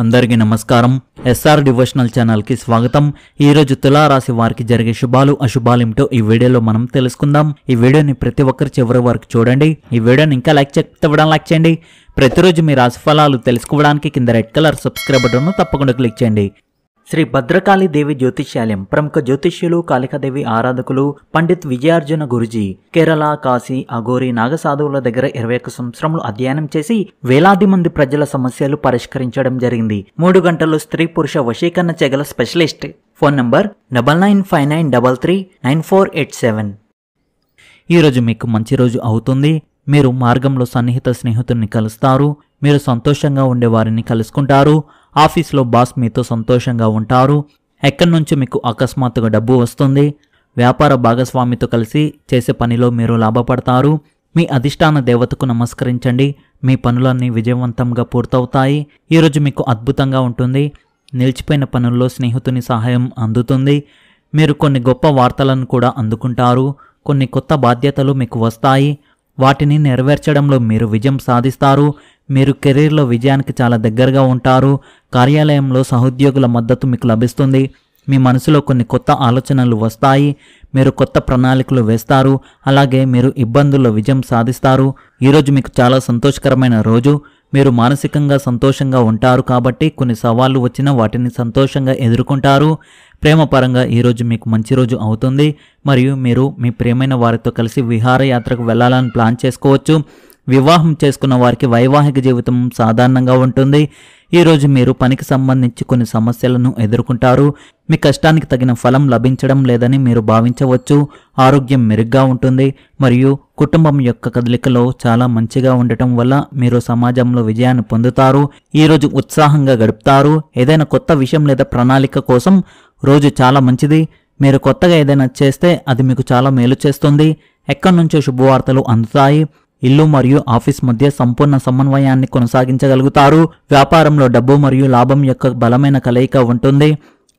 అందరికీ నమస్కారం SR devotional ఛానల్కి స్వాగతం ఈరోజు తులారాశి వారికి జరిగే శుభాలు అశుభాలేమిటో ఈ వీడియోలో మనం తెలుసుకుందాం ఈ వీడియోని ప్రతి ఒక్కరు చివరి వరకు చూడండి ఈ వీడియోని ఇంకా లైక్ చెప్తవ్వడం లైక్ చేయండి ప్రతిరోజు మీ రాశి ఫలాలు తెలుసుకోవడానికి కింద రెడ్ కలర్ సబ్స్క్రైబ్ బటన్ను తప్పకుండా క్లిక్ చేయండి శ్రీ భద్రకాళి దేవి జ్యోతిష్యాలయం ప్రముఖ జ్యోతిష్యులు కాళికాదేవి ఆరాధకులు పండిత్ విజయార్జున గురుజీ కేరళ కాశీ అఘోరి నాగసాధువుల దగ్గర ఇరవై ఒక్క సంవత్సరములు అధ్యయనం చేసి వేలాది మంది ప్రజల సమస్యలు పరిష్కరించడం జరిగింది మూడు గంటలు స్త్రీ పురుష వశీకరణ చెగల specialist phone number double nine five nine double three nine four eight seven ఈరోజు మీకు మంచి రోజు అవుతుంది మీరు మార్గంలో సన్నిహిత స్నేహితుడిని కలుస్తారు మీరు సంతోషంగా ఉండే వారిని కలుసుకుంటారు ఆఫీస్లో బాస్ మీతో సంతోషంగా ఉంటారు ఎక్కడి నుంచి మీకు అకస్మాత్తుగా డబ్బు వస్తుంది వ్యాపార భాగస్వామితో కలిసి చేసే పనిలో మీరు లాభపడతారు మీ అధిష్టాన దేవతకు నమస్కరించండి మీ పనులన్నీ విజయవంతంగా పూర్తవుతాయి ఈరోజు మీకు అద్భుతంగా ఉంటుంది నిలిచిపోయిన పనుల్లో స్నేహితుని సహాయం అందుతుంది మీరు కొన్ని గొప్ప వార్తలను కూడా అందుకుంటారు కొన్ని కొత్త బాధ్యతలు మీకు వస్తాయి వాటిని నెరవేర్చడంలో మీరు విజయం సాధిస్తారు మీరు కెరీర్లో విజయానికి చాలా దగ్గరగా ఉంటారు కార్యాలయంలో సహోద్యోగుల మద్దతు మీకు లభిస్తుంది మీ మనసులో కొన్ని కొత్త ఆలోచనలు వస్తాయి మీరు కొత్త ప్రణాళికలు వేస్తారు అలాగే మీరు ఇబ్బందుల్లో విజయం సాధిస్తారు ఈరోజు మీకు చాలా సంతోషకరమైన రోజు మీరు మానసికంగా సంతోషంగా ఉంటారు కాబట్టి కొన్ని సవాళ్ళు వచ్చినా వాటిని సంతోషంగా ఎదుర్కొంటారు ప్రేమపరంగా ఈరోజు మీకు మంచి రోజు అవుతుంది మరియు మీరు మీ ప్రేమైన వారితో కలిసి విహారయాత్రకు వెళ్ళాలని ప్లాన్ చేసుకోవచ్చు వివాహం చేసుకున్న వారికి వైవాహిక జీవితం సాధారణంగా ఉంటుంది ఈరోజు మీరు పనికి సంబంధించి కొన్ని సమస్యలను ఎదుర్కొంటారు మీ కష్టానికి తగిన ఫలం లభించడం లేదని మీరు భావించవచ్చు ఆరోగ్యం మెరుగ్గా ఉంటుంది మరియు కుటుంబం యొక్క కదలికలో చాలా మంచిగా ఉండటం వల్ల మీరు సమాజంలో విజయాన్ని పొందుతారు ఈరోజు ఉత్సాహంగా గడుపుతారు ఏదైనా కొత్త విషయం లేదా ప్రణాళిక కోసం రోజు చాలా మంచిది మీరు కొత్తగా ఏదైనా చేస్తే అది మీకు చాలా మేలు చేస్తుంది ఎక్కడి నుంచో శుభవార్తలు అందుతాయి ఇల్లు మరియు ఆఫీస్ మధ్య సంపూర్ణ సమన్వయాన్ని కొనసాగించగలుగుతారు వ్యాపారంలో డబ్బు మరియు లాభం యొక్క బలమైన కలయిక ఉంటుంది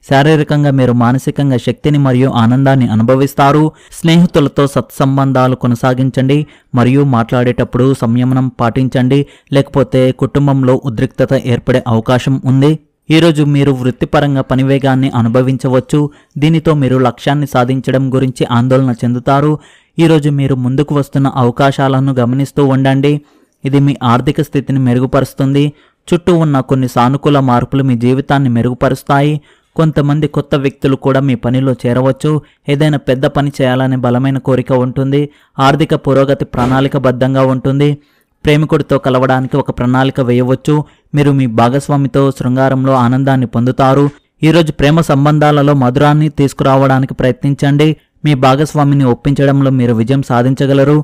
శారీరకంగా మీరు మానసికంగా శక్తిని మరియు ఆనందాన్ని అనుభవిస్తారు స్నేహితులతో సత్సంబంధాలు కొనసాగించండి మరియు మాట్లాడేటప్పుడు సంయమనం పాటించండి లేకపోతే కుటుంబంలో ఉద్రిక్తత ఏర్పడే అవకాశం ఉంది ఈరోజు మీరు వృత్తిపరంగా పనివేగాన్ని అనుభవించవచ్చు దీనితో మీరు లక్ష్యాన్ని సాధించడం గురించి ఆందోళన చెందుతారు ఈరోజు మీరు ముందుకు వస్తున్న అవకాశాలను గమనిస్తూ ఉండండి ఇది మీ ఆర్థిక స్థితిని మెరుగుపరుస్తుంది చుట్టూ ఉన్న కొన్ని సానుకూల మార్పులు మీ జీవితాన్ని మెరుగుపరుస్తాయి కొంతమంది కొత్త వ్యక్తులు కూడా మీ పనిలో చేరవచ్చు ఏదైనా పెద్ద పని చేయాలనే బలమైన కోరిక ఉంటుంది ఆర్థిక పురోగతి ప్రణాళికబద్ధంగా ఉంటుంది ప్రేమికుడితో కలవడానికి ఒక ప్రణాళిక వేయవచ్చు మీరు మీ భాగస్వామితో శృంగారంలో ఆనందాన్ని పొందుతారు ఈరోజు ప్రేమ సంబంధాలలో మధురాన్ని తీసుకురావడానికి ప్రయత్నించండి మీ భాగస్వామిని ఒప్పించడంలో మీరు విజయం సాధించగలరు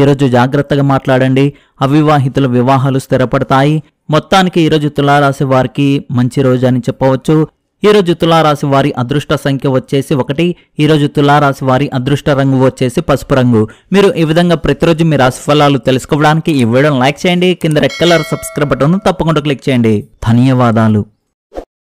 ఈరోజు జాగ్రత్తగా మాట్లాడండి అవివాహితుల వివాహాలు స్థిరపడతాయి మొత్తానికి ఈరోజు తులారాశి వారికి మంచి రోజు అని చెప్పవచ్చు ఈరోజు తులారాశి వారి అదృష్ట సంఖ్య వచ్చేసి ఒకటి ఈరోజు తులారాశి వారి అదృష్ట రంగు వచ్చేసి పసుపు రంగు మీరు ఈ విధంగా ప్రతిరోజు మీ రాశి ఫలాలు తెలుసుకోవడానికి ఈ వీడియోను లైక్ చేయండి కింద రెడ్ కలర్ సబ్స్క్రైబ్ బటన్ తప్పకుండా క్లిక్ చేయండి ధన్యవాదాలు